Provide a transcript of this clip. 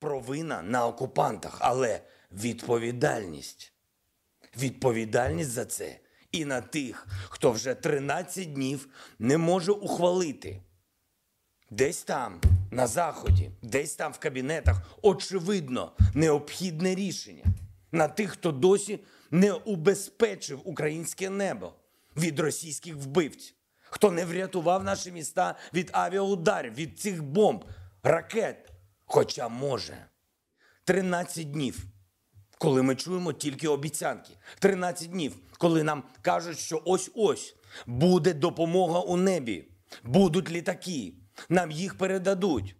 провина на окупантах, але відповідальність. Відповідальність за це і на тих, хто вже 13 днів не може ухвалити. Десь там, на Заході, десь там в кабінетах, очевидно, необхідне рішення на тих, хто досі не убезпечив українське небо від російських вбивців, хто не врятував наші міста від авіаударів, від цих бомб, ракет, Хоча може. 13 днів, коли ми чуємо тільки обіцянки. 13 днів, коли нам кажуть, що ось-ось буде допомога у небі, будуть літаки, нам їх передадуть.